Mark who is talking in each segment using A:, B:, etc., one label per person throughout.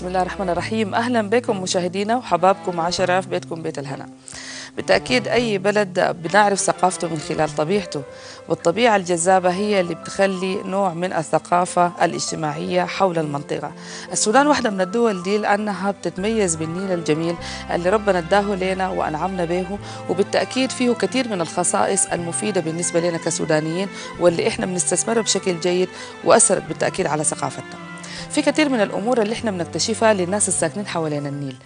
A: بسم الله الرحمن الرحيم أهلا بكم مشاهدينا وحبابكم مع شرف بيتكم بيت الهنا بالتأكيد أي بلد بنعرف ثقافته من خلال طبيعته والطبيعة الجذابة هي اللي بتخلي نوع من الثقافة الاجتماعية حول المنطقة السودان واحدة من الدول دي لأنها بتتميز بالنيل الجميل اللي ربنا اداه لنا وأنعمنا به وبالتأكيد فيه كثير من الخصائص المفيدة بالنسبة لنا كسودانيين واللي إحنا بنستثمرها بشكل جيد وأثرت بالتأكيد على ثقافتنا في كثير من الامور اللي احنا بنكتشفها للناس الساكنين حوالين النيل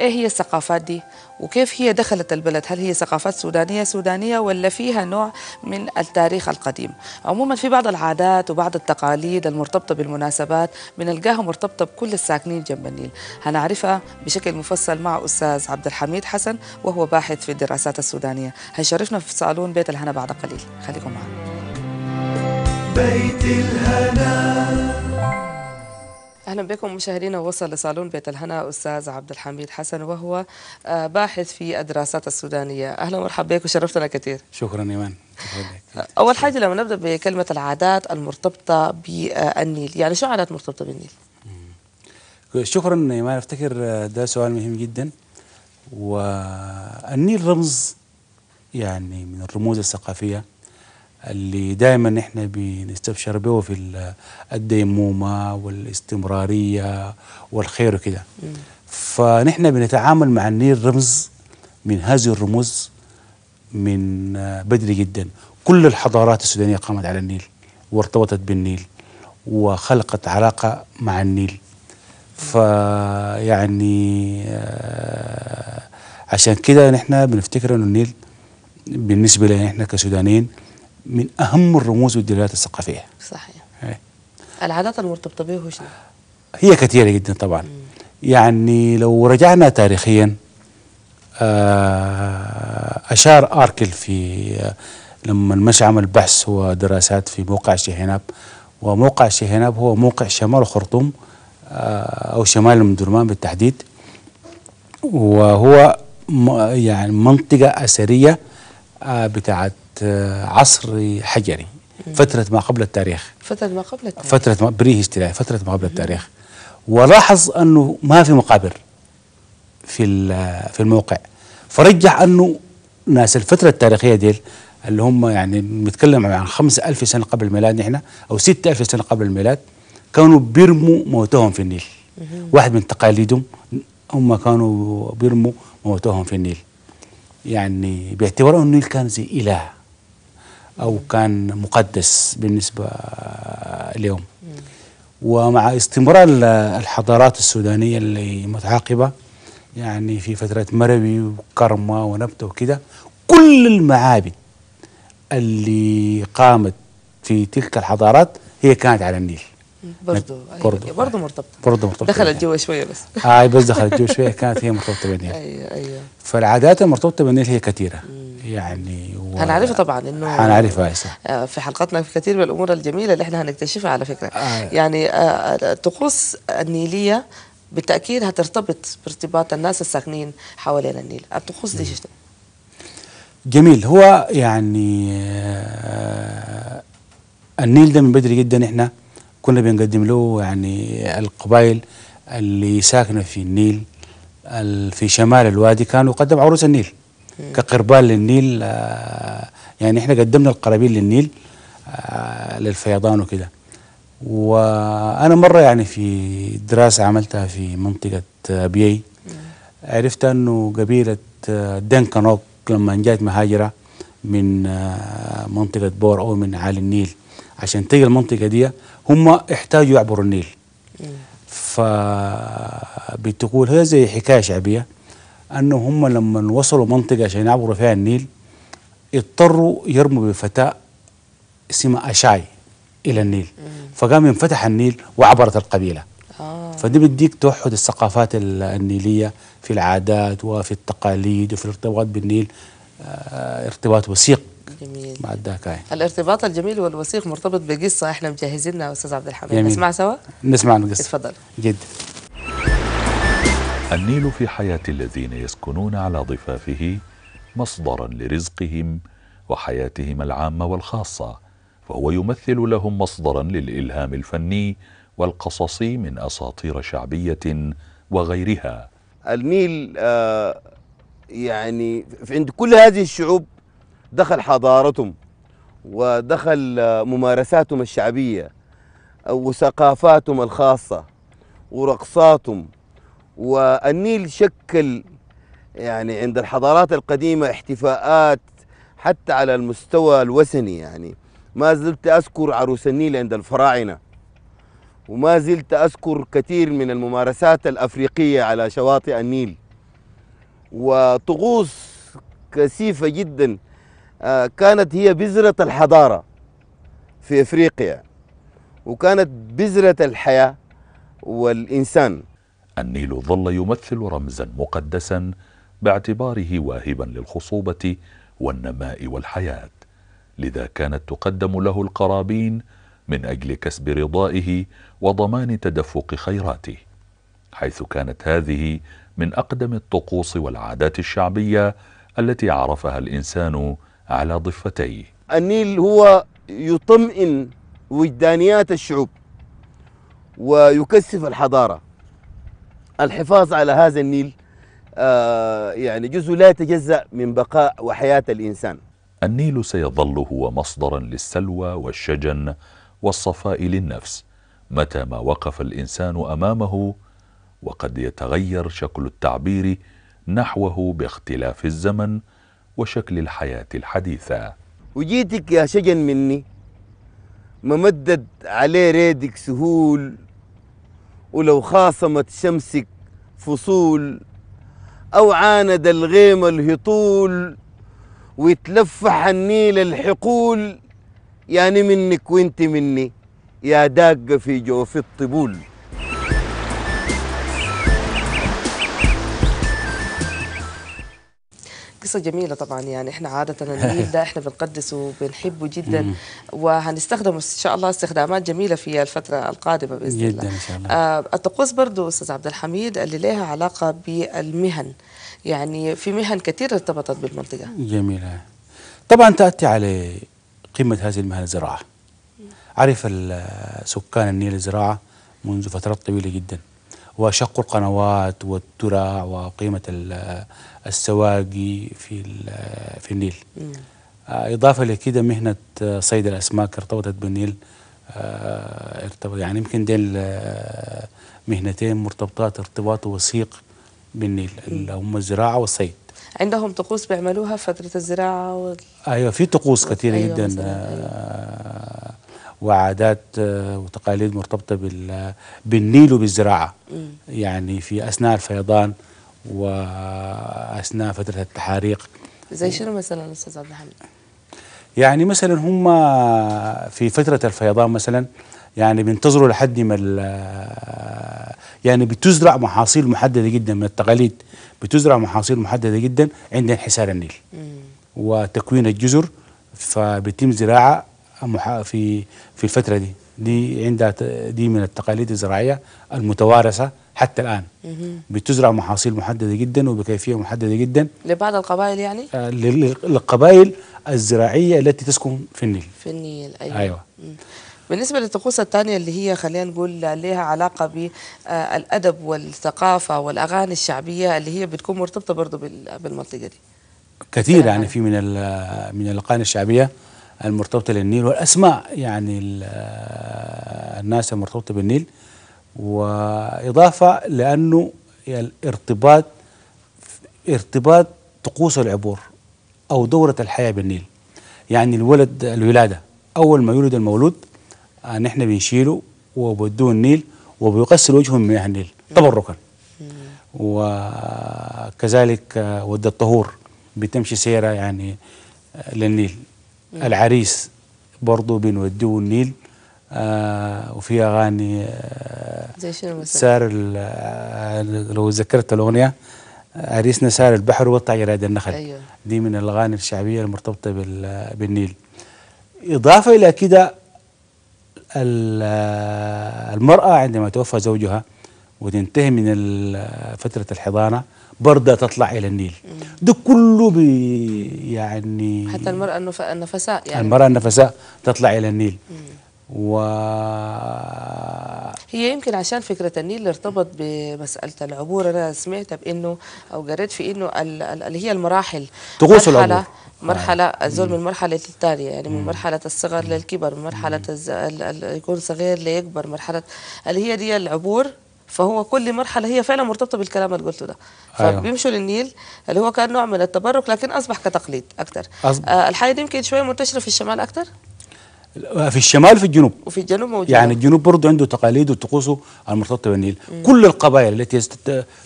A: ايه هي الثقافات دي وكيف هي دخلت البلد هل هي ثقافات سودانيه سودانيه ولا فيها نوع من التاريخ القديم عموما في بعض العادات وبعض التقاليد المرتبطه بالمناسبات بنلقاها مرتبطه بكل الساكنين جنب النيل هنعرفها بشكل مفصل مع استاذ عبد الحميد حسن وهو باحث في الدراسات السودانيه هيشرفنا في صالون بيت الهنا بعد قليل خليكم معنا بيت الهنا اهلا بكم مشاهدينا وصل لصالون بيت الهنا استاذ عبد الحميد حسن وهو آه، باحث في الدراسات السودانيه اهلا ومرحبا بك وشرفتنا كثير
B: شكرا ايمان آه،
A: اول حاجه لما نبدا بكلمه العادات المرتبطه بالنيل يعني شو عادات مرتبطه بالنيل
B: شكرا ايمان افتكر آه، ده سؤال مهم جدا والنيل رمز يعني من الرموز الثقافيه اللي دائما احنا بنستبشر به في الديمومه والاستمراريه والخير وكده فنحن بنتعامل مع النيل رمز من هذه الرموز من آه، بدري جدا كل الحضارات السودانيه قامت على النيل وارتبطت بالنيل وخلقت علاقه مع النيل فيعني آه، عشان كده نحن بنفتكر انه النيل بالنسبه لنا احنا كسودانيين من أهم الرموز والدلالات الثقافية صحيح هي. إيه.
A: العادات المرتبطة به شنو؟
B: هي كثيرة جدا طبعا مم. يعني لو رجعنا تاريخيا آه، أشار أركل في آه، لما مشى عمل بحث ودراسات في موقع شهيناب وموقع شهيناب هو موقع شمال الخرطوم آه، أو شمال المدرمان بالتحديد وهو يعني منطقة أثرية آه، بتاعت آه، عصر حجري فترة ما قبل التاريخ
A: فترة ما قبل التاريخ
B: فترة ما بري فترة ما قبل التاريخ ولاحظ أنه ما في مقابر في آه، في الموقع فرجح أنه ناس الفترة التاريخية دي اللي هم يعني بنتكلم عن 5000 سنة قبل الميلاد نحن أو 6000 سنة قبل الميلاد كانوا بيرموا موتهم في النيل واحد من تقاليدهم هم كانوا بيرموا موتهم في النيل يعني باعتباره النيل كان زي إله أو كان مقدس بالنسبة اليوم ومع استمرار الحضارات السودانية اللي متعاقبة يعني في فترة مروي وكرمة ونبتة وكده كل المعابد اللي قامت في تلك الحضارات هي كانت على النيل
A: برضه أيوة، برضه برضه مرتبطه
B: برضه مرتبطه دخلت جوا شويه بس اي آه، بس دخلت جوا شويه كانت هي مرتبطه بالنيل ايوه ايوه فالعادات المرتبطه بالنيل هي كثيره يعني و... هنعرفها طبعا انه هنعرفها
A: آه في حلقتنا في كثير من الامور الجميله اللي احنا هنكتشفها على فكره آه. يعني آه الطقوس آه، النيليه بالتاكيد هترتبط بارتباط الناس الساكنين حوالين النيل الطقوس دي شنو
B: جميل هو يعني آه، النيل ده من بدري جدا احنا كنا بنقدم له يعني القبائل اللي ساكنه في النيل في شمال الوادي كانوا قدم عروس النيل كقربان للنيل آه، يعني احنا قدمنا القرابين للنيل آه، للفيضان وكده وانا مره يعني في دراسه عملتها في منطقه آه، بيي عرفت انه قبيله دنكنوك لما جات مهاجره من منطقه بور او من عالي النيل عشان تجي المنطقه دي هم احتاجوا يعبروا النيل فبتقول هي زي حكايه شعبيه انه هم لما وصلوا منطقه عشان يعبروا فيها النيل اضطروا يرموا بفتاه اسمها اشاي الى النيل فقام انفتح النيل وعبرت القبيله آه. فدي بديك توحد الثقافات النيليه في العادات وفي التقاليد وفي الارتباط بالنيل آه، ارتباط وثيق جميل بعدها
A: الارتباط الجميل والوثيق مرتبط بقصه احنا مجهزينها استاذ عبد الحميد جميل. نسمع سوا
B: نسمع القصه اتفضل جد
C: النيل في حياه الذين يسكنون على ضفافه مصدرا لرزقهم وحياتهم العامه والخاصه فهو يمثل لهم مصدرا للالهام الفني والقصصي من اساطير شعبيه وغيرها
D: النيل آه يعني عند كل هذه الشعوب دخل حضارتهم ودخل ممارساتهم الشعبية وثقافاتهم الخاصة ورقصاتهم والنيل شكل يعني عند الحضارات القديمة احتفاءات حتى على المستوى الوثني يعني ما زلت أذكر عروس النيل عند الفراعنة وما زلت أذكر كثير من الممارسات الأفريقية على شواطئ النيل وطقوس كثيفة جدا آه، كانت هي بذرة الحضارة في إفريقيا وكانت بذرة الحياة والإنسان
C: النيل ظل يمثل رمزا مقدسا باعتباره واهبا للخصوبة والنماء والحياة لذا كانت تقدم له القرابين من أجل كسب رضائه وضمان تدفق خيراته حيث كانت هذه من أقدم الطقوس والعادات الشعبية التي عرفها الإنسان على ضفتيه
D: النيل هو يطمئن وجدانيات الشعوب ويكثف الحضارة الحفاظ على هذا النيل آه يعني جزء لا يتجزأ من بقاء وحياة الإنسان
C: النيل سيظل هو مصدرا للسلوى والشجن والصفاء للنفس متى ما وقف الإنسان أمامه وقد يتغير شكل التعبير نحوه باختلاف الزمن وشكل
D: الحياة الحديثة وجيتك يا شجن مني ممدد عليه ريدك سهول ولو خاصمت شمسك فصول أو عاند الغيم الهطول ويتلفح النيل الحقول يعني منك وانت مني يا داقة في جوف الطبول
A: قصة جميلة طبعا يعني احنا عادة النيل ده احنا بنقدسه وبنحبه جدا وهنستخدمه ان شاء الله استخدامات جميلة في الفترة القادمة بإذن جدا الله جدا ان شاء الله آه الطقوس برضه أستاذ عبد الحميد اللي لها علاقة بالمهن يعني في مهن كثير ارتبطت بالمنطقة
B: جميلة طبعا تأتي على قمة هذه المهن الزراعة عرف سكان النيل الزراعة منذ فترات طويلة جدا وشق القنوات والترع وقيمة السواقي في في النيل إضافة لكده مهنة صيد الأسماك ارتبطت بالنيل آه، ارتبط يعني يمكن دين آه، مهنتين مرتبطات ارتباط وثيق بالنيل اللي هم الزراعة والصيد
A: عندهم طقوس بيعملوها فترة الزراعة وال...
B: أيوة في طقوس أيوة، كثيرة أيوة جدا آه، وعادات آه، وتقاليد مرتبطة بالنيل وبالزراعة يعني في أثناء الفيضان وأثناء فترة التحاريق
A: زي شنو مثلا أستاذ عبد الحميد؟
B: يعني مثلا هم في فترة الفيضان مثلا يعني بينتظروا لحد ما آه، يعني بتزرع محاصيل محدده جدا من التقاليد بتزرع محاصيل محدده جدا عند انحسار النيل مم. وتكوين الجزر فبيتم زراعه في في الفتره دي دي عندها دي من التقاليد الزراعيه المتوارثه حتى الان بتزرع محاصيل محدده جدا وبكيفيه محدده جدا
A: لبعض القبائل يعني
B: آه للقبائل الزراعيه التي تسكن في النيل في النيل ايوه, أيوة.
A: بالنسبة للطقوس الثانية اللي هي خلينا نقول لها علاقة بالأدب آه، والثقافة والأغاني الشعبية اللي هي بتكون مرتبطة برضه بالمنطقة دي
B: كثير يعني في من من الأغاني الشعبية المرتبطة للنيل والأسماء يعني آه، الناس المرتبطة بالنيل وإضافة لأنه الارتباط ارتباط طقوس العبور أو دورة الحياة بالنيل يعني الولد الولادة أول ما يولد المولود آه، نحن بنشيله وبودوه النيل وبيغسل وجهه من النيل تبركا وكذلك آه، ود الطهور بتمشي سيرة يعني للنيل العريس برضو بنوديه النيل آه وفي اغاني آه زي شنو سار آه، لو ذكرت الاغنيه عريسنا سار البحر وقطع جراد النخل أيوه. دي من الاغاني الشعبيه المرتبطه بالنيل اضافه الى كده آه، المراه عندما توفى زوجها وتنتهي من آه، فتره الحضانه برضه تطلع الى النيل ده كله بي يعني حتى المراه
A: النفساء يعني المراه
B: النفساء تطلع الى النيل و
A: هي يمكن عشان فكرة النيل ارتبط بمسألة العبور أنا سمعت بأنه أو قريت في أنه اللي هي المراحل
B: طقوس العبور
A: مرحلة آه. الزول من مرحلة التالية يعني من مرحلة الصغر للكبر من مرحلة يكون صغير ليكبر مرحلة اللي هي دي العبور فهو كل مرحله هي فعلا مرتبطه بالكلام اللي قلته ده أيوه. فبيمشوا للنيل اللي هو كان نوع من التبرك لكن اصبح كتقليد اكثر أصبح. آه، الحياه دي يمكن شويه منتشره في الشمال اكثر
B: في الشمال في الجنوب
A: وفي الجنوب موجود يعني
B: الجنوب برضه عنده تقاليد وطقوسه المرتبطه بالنيل مم. كل القبائل التي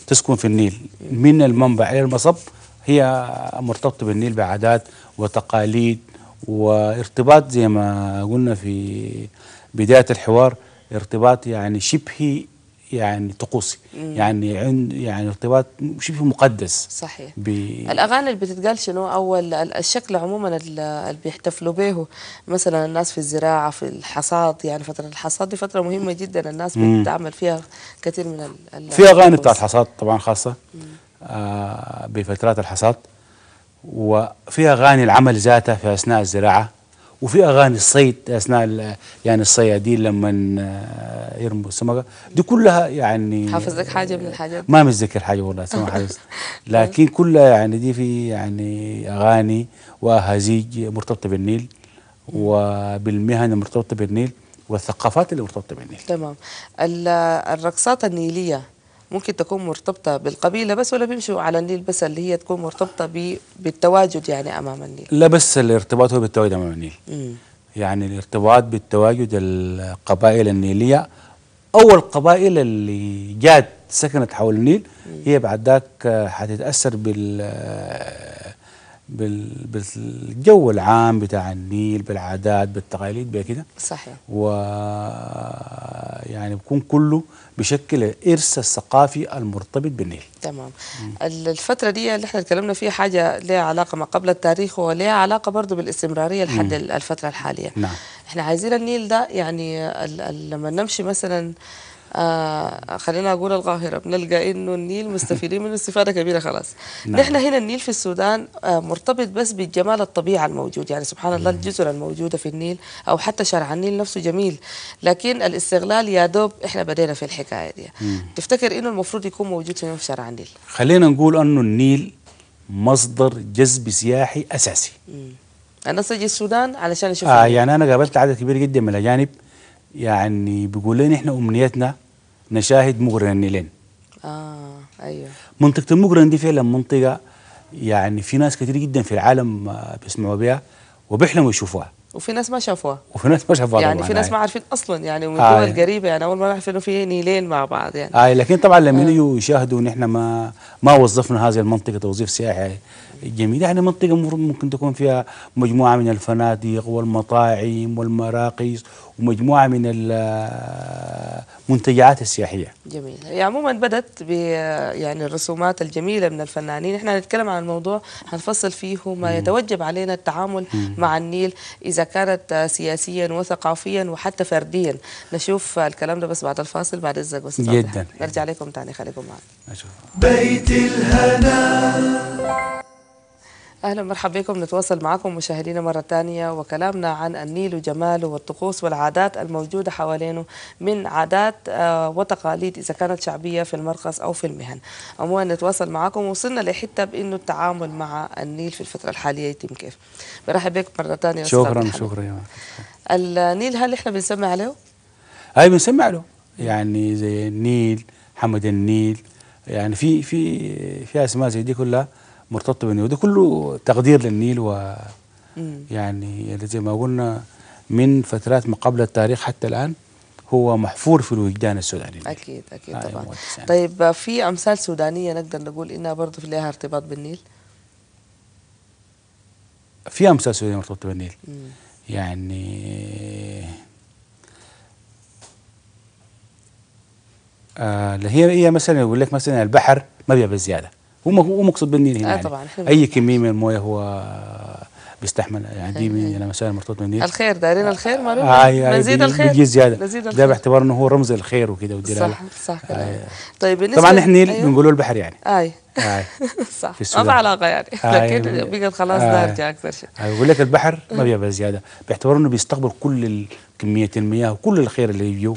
B: تسكن في النيل من المنبع الى المصب هي مرتبطه بالنيل بعادات وتقاليد وارتباط زي ما قلنا في بدايه الحوار ارتباط يعني شبه يعني طقوسي مم. يعني عند يعني ارتباط شبه مقدس صحيح ب...
A: الاغاني اللي بتتقال شنو اول الشكل عموما اللي بيحتفلوا به مثلا الناس في الزراعه في الحصاد يعني فتره الحصاد دي فتره مهمه جدا الناس مم. بتعمل فيها كثير من ال... في اغاني
B: بتاعت الحصاد طبعا خاصه آه بفترات الحصاد وفي اغاني العمل ذاته في اثناء الزراعه وفي اغاني الصيد اثناء يعني الصيادين لما يرموا السمكه دي كلها يعني حافظ
A: لك حاجه من الحاجات
B: ما متذكر حاجه والله ما لكن كلها يعني دي في يعني اغاني واهازيج مرتبطه بالنيل وبالمهن المرتبطه بالنيل والثقافات اللي مرتبطه بالنيل
A: تمام الرقصات النيليه ممكن تكون مرتبطة بالقبيلة بس ولا بيمشوا على النيل بس اللي هي تكون مرتبطة بالتواجد يعني أمام
B: النيل لا بس الارتباط هو بالتواجد أمام النيل مم. يعني الارتباط بالتواجد القبائل النيلية أو القبائل اللي جات سكنت حول النيل هي بعد ذاك آه، حتتأثر بال آه، بالجو العام بتاع النيل بالعادات بالتقاليد بكده صحيح و يعني بكون كله بشكل الارث الثقافي المرتبط بالنيل تمام مم.
A: الفتره دي اللي احنا اتكلمنا فيها حاجه ليها علاقه ما قبل التاريخ وليها علاقه برضه بالاستمراريه لحد الفتره الحاليه نعم احنا عايزين النيل ده يعني لما نمشي مثلا آه خلينا اقول القاهره بنلقى انه النيل مستفيدين منه استفاده كبيره خلاص نعم. نحن هنا النيل في السودان آه مرتبط بس بالجمال الطبيعه الموجود يعني سبحان الله الجزر الموجوده في النيل او حتى شارع النيل نفسه جميل لكن الاستغلال يا دوب احنا بدينا في الحكايه دي مم. تفتكر انه المفروض يكون موجود في شارع النيل
B: خلينا نقول انه النيل مصدر جذب سياحي اساسي مم.
A: انا سجي السودان علشان اشوف آه يعني
B: انا قابلت عدد كبير جدا من الاجانب يعني بيقول لنا احنا امنيتنا نشاهد مغرن النيلين اه ايوه منطقه المغرن دي فعلا منطقه يعني في ناس كثير جدا في العالم بيسمعوا بها وبيحلموا يشوفوها
A: وفي ناس ما شافوها
B: وفي ناس ما شافوها يعني في ناس آه. ما
A: عارفين اصلا يعني من آه دول قريبه يعني اول مره عرفوا انه في نيلين مع بعض يعني
B: اه لكن طبعا لما آه. يجوا يشاهدوا ان احنا ما ما وظفنا هذه المنطقه توظيف سياحي جميل يعني منطقة ممكن تكون فيها مجموعة من الفنادق والمطاعم والمراقص ومجموعة من المنتجعات السياحية
A: جميل يعني عموما بدت ب يعني الرسومات الجميلة من الفنانين احنا نتكلم عن الموضوع هنفصل فيه ما يتوجب علينا التعامل مع النيل إذا كانت سياسيا وثقافيا وحتى فرديا نشوف الكلام ده بس بعد الفاصل بعد الزق جدا نرجع لكم تاني خليكم معنا
D: بيت الهنا
A: أهلا مرحبا بكم نتواصل معكم مشاهدينا مرة ثانية وكلامنا عن النيل وجماله والطقوس والعادات الموجودة حوالينه من عادات آه، وتقاليد إذا كانت شعبية في المرقص أو في المهن عموما نتواصل معكم وصلنا لحتة بأنه التعامل مع النيل في الفترة الحالية يتم كيف برحب بك مرة ثانية شكرا شكرا يا النيل هل إحنا بنسمع عليه؟
B: هاي بنسمع له يعني زي النيل حمد النيل يعني في في في اسماء زي دي كلها مرتبطه بالنيل وده كله تقدير للنيل و يعني زي ما قلنا من فترات ما قبل التاريخ حتى الآن هو محفور في الوجدان السوداني
A: أكيد أكيد طبعا يعني. طيب في أمثال سودانية نقدر نقول إنها برضه لها ارتباط بالنيل
B: في أمثال سودانية مرتبطة بالنيل مم. يعني آه هي هي مثلا يقول لك مثلا البحر ما بيبقى بزياده هو مقصود بالنيل هنا آه يعني طبعا احنا اي كميه من المويه هو بيستحمل يعني دي من المسائل يعني المرتبطه بالنيل
A: الخير دارين آه، الخير ما آه, آه، مزيد الخير بيجي زياده ده
B: باعتبار انه هو رمز الخير وكده والدلاله صح صح آه،, آه
A: طيب طبعا احنا أيوه. بنقولوا البحر يعني اي آه صح ما علاقه يعني آه لكن يعني بقت خلاص آه دارجه اكثر
B: شيء آه بقول لك البحر ما بيبقى زياده باعتبار انه بيستقبل كل كميه المياه وكل الخير اللي بيجوا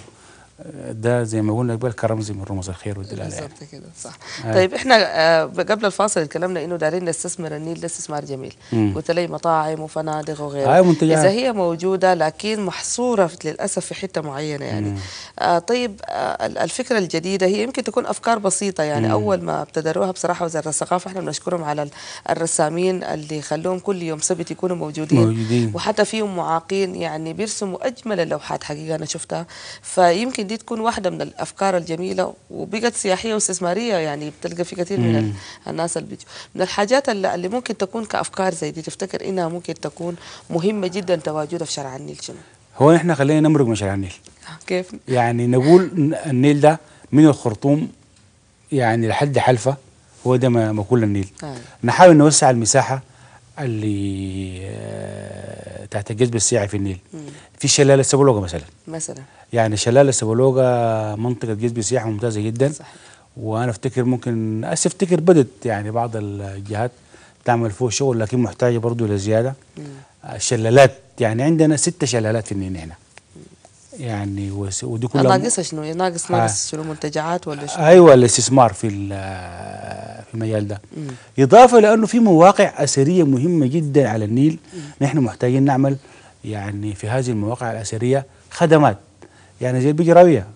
B: ده زي ما قلنا بقى كرمز من رموز الخير والدلاله بالظبط
A: يعني. كده صح آه. طيب احنا آه قبل الفاصل اتكلمنا انه دارين نستثمر النيل ده استثمار جميل قلت لي مطاعم وفنادق وغيره آه منتجات. اذا هي موجوده لكن محصوره للاسف في حته معينه يعني آه طيب آه الفكره الجديده هي يمكن تكون افكار بسيطه يعني مم. اول ما ابتدروها بصراحه وزاره الثقافه احنا بنشكرهم على الرسامين اللي خلوهم كل يوم سبت يكونوا موجودين, موجودين. وحتى فيهم معاقين يعني بيرسموا اجمل اللوحات حقيقه انا شفتها فيمكن ممكن دي تكون واحدة من الأفكار الجميلة وبقت سياحية واستثمارية يعني بتلقى في كثير من الناس الناس بيجوا من الحاجات اللي ممكن تكون كأفكار زي دي تفتكر إنها ممكن تكون مهمة جدا تواجدها في شارع النيل شنو؟
B: هو نحن خلينا نمرق من شارع النيل آه، كيف؟ يعني نقول النيل ده من الخرطوم يعني لحد حلفة هو ده مقول النيل آه. نحاول نوسع المساحة اللي آه، تحت الجذب السياحي في النيل مم. في شلال السبولوجة مثلا مثلا يعني شلال السبولوجا منطقه جذب سياحه ممتازه جدا صحيح. وانا افتكر ممكن اسف افتكر بدت يعني بعض الجهات تعمل فوق شغل لكن محتاجه برضه لزياده الشلالات يعني عندنا ستة شلالات النين هنا يعني ودي كلها ناقصها
A: شنو؟ ناقص آه. ناقص شنو منتجعات ولا شنو؟ ايوه
B: الاستثمار في في المجال ده مم. اضافه لانه في مواقع اثريه مهمه جدا على النيل مم. نحن محتاجين نعمل يعني في هذه المواقع الاثريه خدمات يعني زي البجراويه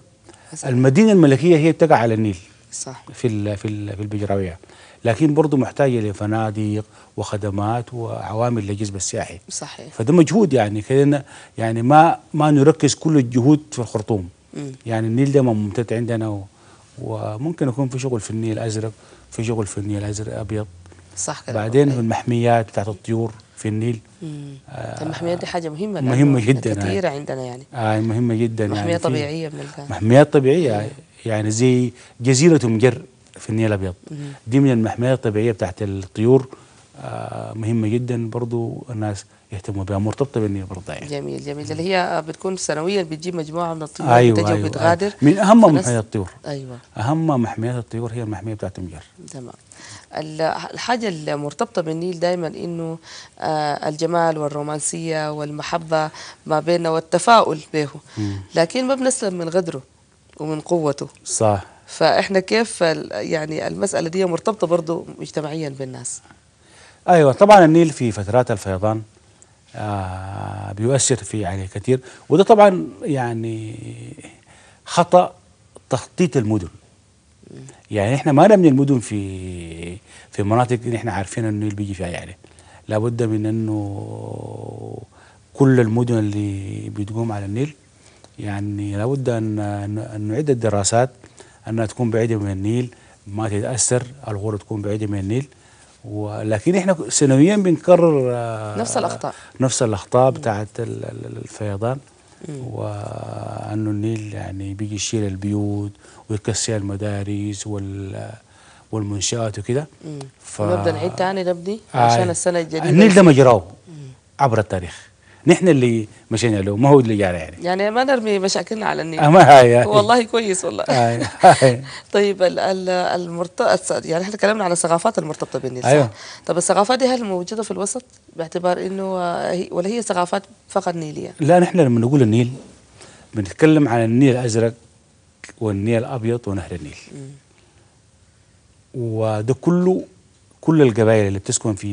B: المدينه الملكيه هي بتقع على النيل صح في الـ في الـ في البجراويه لكن برضه محتاجه لفنادق وخدمات وعوامل للجذب السياحي صحيح فده مجهود يعني خلينا يعني ما ما نركز كل الجهود في الخرطوم م. يعني النيل ده ممتد عندنا و وممكن يكون في شغل في النيل الازرق في شغل في النيل الازرق ابيض صح كده بعدين في أيوة. المحميات بتاعت الطيور في النيل آه المحميات
A: دي حاجة مهمة مهمة جدا يعني. كثيرة عندنا يعني آه مهمة جدا محمية يعني طبيعية من الكلام.
B: محميات طبيعية يعني زي جزيرة مجر في النيل الأبيض دي من المحميات الطبيعية بتاعت الطيور آه مهمة جدا برضو الناس يهتموا بها مرتبطة بالنيل برضه يعني
A: جميل جميل اللي هي بتكون سنويا بتجيب مجموعة من الطيور أيوة بتجي أيوة وبتغادر أيوة. من أهم محميات الطيور أيوة
B: أهم محميات الطيور هي المحمية بتاعت مجر تمام
A: الحاجة المرتبطة بالنيل دائما إنه آه، الجمال والرومانسية والمحبة ما بيننا والتفاؤل به لكن ما بنسلم من غدره ومن قوته صح فإحنا كيف يعني المسألة دي مرتبطة برضو مجتمعيا بالناس
B: أيوة طبعا النيل في فترات الفيضان آه بيؤثر في يعني كثير وده طبعا يعني خطأ تخطيط المدن يعني احنا ما نبني المدن في في مناطق اللي احنا عارفين انه اللي بيجي فيها يعني لابد من انه كل المدن اللي بتقوم على النيل يعني لابد ان نعيد الدراسات انها تكون بعيده من النيل ما تتاثر الغور تكون بعيده من النيل ولكن احنا سنويا بنكرر آه، نفس الاخطاء نفس الاخطاء بتاعت الفيضان وانه النيل يعني بيجي يشيل البيوت ويكسر المدارس وال والمنشات وكده ف... نبدا نعيد
A: تاني نبدي آه، عشان السنه الجديده النيل ده
B: مجراه عبر التاريخ نحن اللي مشينا له ما هو اللي جانا يعني
A: يعني ما نرمي مشاكلنا على النيل آه، ما هاي والله كويس والله آه، هاي هاي طيب المرتبط يعني احنا تكلمنا على الثقافات المرتبطه بالنيل أيوه. صح؟ طب الثقافات دي هل موجوده في الوسط باعتبار انه آه، ولا هي ثقافات فقط نيليه؟
B: لا نحن لما نقول النيل بنتكلم عن النيل الازرق والنيل الابيض ونهر النيل وده كله كل القبائل اللي بتسكن في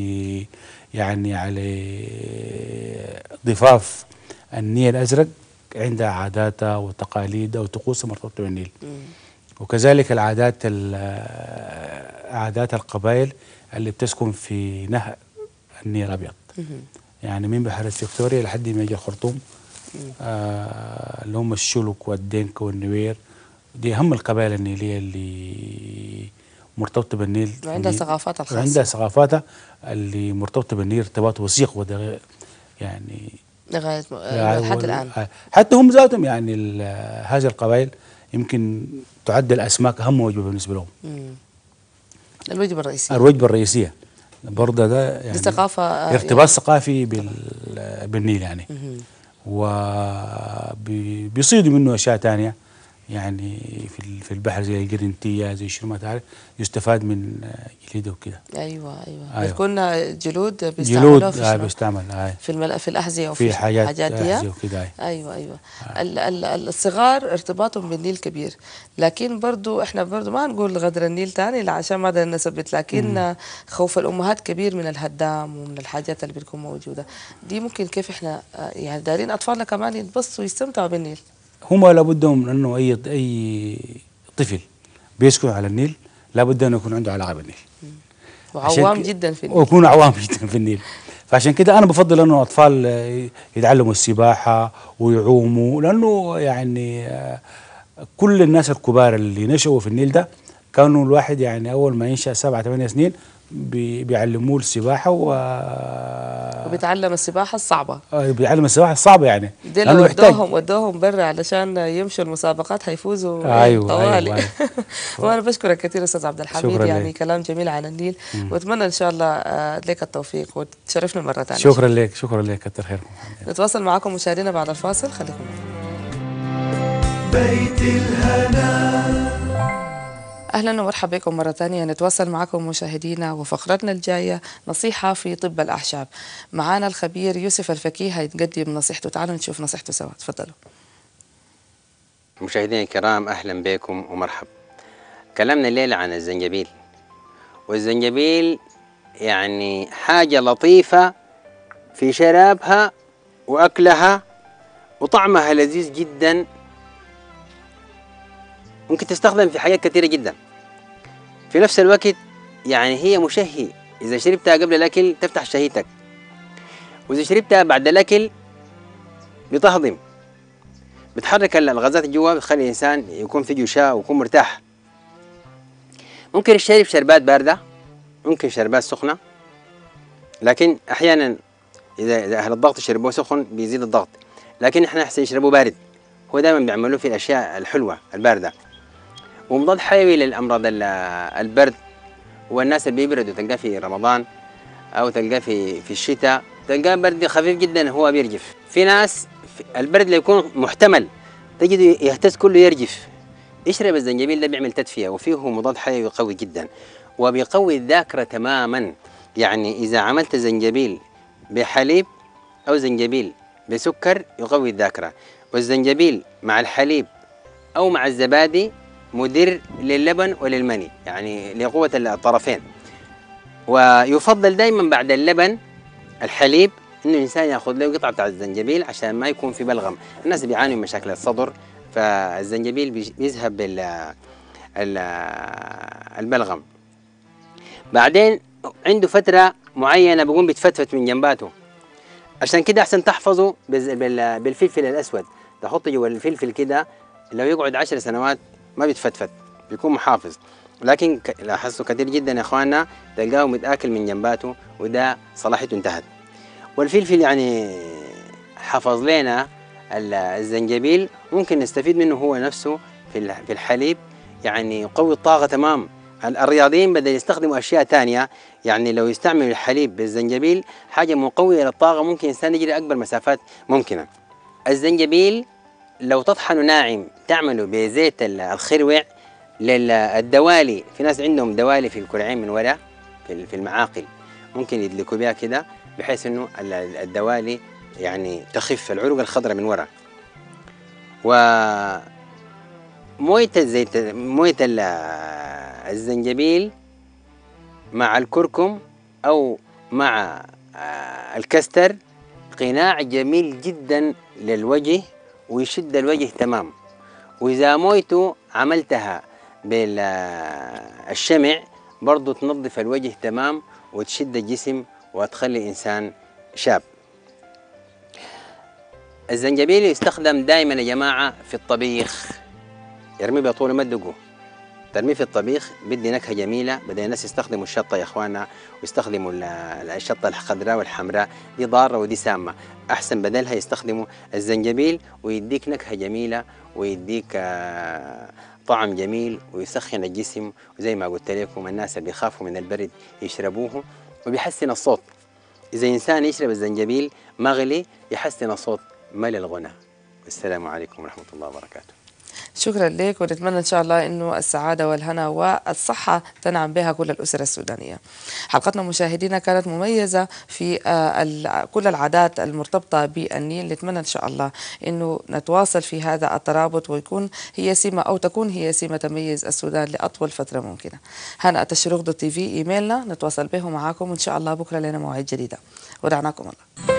B: يعني على ضفاف النيل الازرق عندها عاداتها وتقاليدها وطقوسها مرتبطه بالنيل وكذلك العادات عادات القبائل اللي بتسكن في نهر النيل الابيض يعني من بحيره فيكتوريا لحد ما يجي الخرطوم آه اللي هم الشلوك والدنك والنوير دي اهم القبائل النيليه اللي مرتبطه بالنيل وعندها ثقافاتها الخاصه عندها ثقافاتها اللي مرتبطه بالنيل ارتباط وثيق وده يعني لغايه آه، لحد الان آه، حتى هم ذاتهم يعني آه، هذه القبائل يمكن تعد الاسماك اهم وجبه بالنسبه لهم
A: الوجبه الرئيسيه الوجبه
B: الرئيسيه برضه ده يعني
A: ثقافه ارتباط يعني
B: ثقافي بالنيل يعني وبيصيدوا منه اشياء ثانيه يعني في في البحر زي القرنتيه زي شو ما تعرف يستفاد من جليده وكده
A: ايوه ايوه, أيوة. بتكون جلود بيستعملوها جلود في آه بيستعمل آه في في الاحذيه وفي آه، حاجات دي آه. وكده آه. ايوه ايوه آه. الصغار ارتباطهم بالنيل كبير لكن برضو احنا برضو ما نقول غدر النيل ثاني عشان ما نثبت لكن مم. خوف الامهات كبير من الهدام ومن الحاجات اللي بتكون موجوده دي ممكن كيف احنا آه، يعني دارين اطفالنا كمان يتبسطوا ويستمتعوا بالنيل
B: هما لابد من انه اي اي طفل بيسكن على النيل لابد انه يكون عنده علاقه بالنيل
D: وعوام جدا في النيل ويكون عوام
B: جدا في النيل فعشان كده انا بفضل انه الاطفال يتعلموا السباحه ويعوموا لانه يعني آه، كل الناس الكبار اللي نشأوا في النيل ده كانوا الواحد يعني اول ما ينشا سبعة ثمانية سنين بيعلموه السباحه و
A: وبيتعلم السباحه الصعبه
B: اه بيتعلم السباحه الصعبه يعني دول لانه ودوهم
A: ودوهم برا علشان يمشوا المسابقات هيفوزوا آه، أيوة،, أيوة طوالي أيوة أيوة. وانا بشكرك كثير استاذ عبد الحميد يعني لك. كلام جميل عن النيل واتمنى ان شاء الله آه، لك التوفيق وتشرفنا مره ثانيه شكرا
B: لك شكرا لك كثر خير
A: نتواصل معكم مشاهدينا بعد الفاصل خليكم
D: بيت الهنا
A: أهلا ومرحبا بكم مرة ثانية نتواصل معكم مشاهدينا وفقرتنا الجاية نصيحة في طب الأعشاب معانا الخبير يوسف الفكيه هيتقدم نصيحته تعالوا نشوف نصيحته سوا تفضلوا
E: مشاهدينا الكرام أهلا بكم ومرحبا كلامنا الليلة عن الزنجبيل والزنجبيل يعني حاجة لطيفة في شرابها وأكلها وطعمها لذيذ جدا ممكن تستخدم في حاجات كثيرة جدا في نفس الوقت يعني هي مشهي إذا شربتها قبل الأكل تفتح شهيتك وإذا شربتها بعد الأكل بتهضم بتحرك الغازات جوا بتخلي الإنسان يكون في جوشاء ويكون مرتاح ممكن تشرب شربات باردة ممكن شربات سخنة لكن أحيانا إذا, إذا أهل الضغط شربوه سخن بيزيد الضغط لكن إحنا أحسن يشربوه بارد هو دائما بيعملوه في الأشياء الحلوة الباردة ومضاد حيوي للامراض البرد والناس اللي بيبردوا تلقاه في رمضان او تلقاه في في الشتاء تلقاه برد خفيف جدا هو بيرجف في ناس البرد اللي يكون محتمل تجده يهتز كله يرجف اشرب الزنجبيل ده بيعمل تدفئه وفيه مضاد حيوي قوي جدا وبيقوي الذاكره تماما يعني اذا عملت زنجبيل بحليب او زنجبيل بسكر يقوي الذاكره والزنجبيل مع الحليب او مع الزبادي مدر للبن وللمني يعني لقوة الطرفين ويفضل دائما بعد اللبن الحليب انه الانسان ياخذ له قطعه بتاع الزنجبيل عشان ما يكون في بلغم الناس بيعانوا من مشاكل الصدر فالزنجبيل بيذهب بال البلغم بعدين عنده فتره معينه بيقوم بيتفتفت من جنباته عشان كده احسن تحفظه بالفلفل الاسود تحطه جوا الفلفل كده لو يقعد عشر سنوات ما بيتفتفت بيكون محافظ لكن لاحظتوا كثير جدا يا اخواننا تلقاه متاكل من جنباته وده صلاحيته انتهت والفلفل يعني حفظ لنا الزنجبيل ممكن نستفيد منه هو نفسه في الحليب يعني يقوي الطاقة تمام الرياضيين بدل يستخدموا أشياء تانية يعني لو يستعملوا الحليب بالزنجبيل حاجة مقوية للطاقة ممكن الإنسان يجري أكبر مسافات ممكنة الزنجبيل لو تطحنوا ناعم تعملوا بزيت الخروع للدوالي في ناس عندهم دوالي في الكرعين من ورا في المعاقل ممكن يدلكوا بها كده بحيث انه الدوالي يعني تخف العروق الخضراء من ورا و موية الزيت موية الزنجبيل مع الكركم او مع آه، الكستر قناع جميل جدا للوجه ويشد الوجه تمام وإذا مويته عملتها بالشمع آه، برضو تنظف الوجه تمام وتشد الجسم وتخلي الإنسان شاب الزنجبيل يستخدم دائما يا جماعة في الطبيخ يرمي بطول مدقه ترميه في الطبيخ بدي نكهه جميله بدأ الناس يستخدموا الشطه يا اخواننا ويستخدموا الشطه الخضراء والحمراء دي ضاره ودي سامه احسن بدلها يستخدموا الزنجبيل ويديك نكهه جميله ويديك آه، طعم جميل ويسخن الجسم وزي ما قلت لكم الناس اللي بيخافوا من البرد يشربوه وبيحسن الصوت اذا انسان يشرب الزنجبيل مغلي يحسن الصوت مال الغنى والسلام عليكم ورحمه الله وبركاته
A: شكرا لك ونتمنى إن شاء الله أنه السعادة والهنا والصحة تنعم بها كل الأسرة السودانية حلقتنا مشاهدينا كانت مميزة في آه، كل العادات المرتبطة بالنيل نتمنى إن شاء الله أنه نتواصل في هذا الترابط ويكون هي سمة أو تكون هي سمة تميز السودان لأطول فترة ممكنة هنا التشريق دو تي في إيميلنا نتواصل به معاكم وإن شاء الله بكرة لنا مواعيد جديدة ودعناكم الله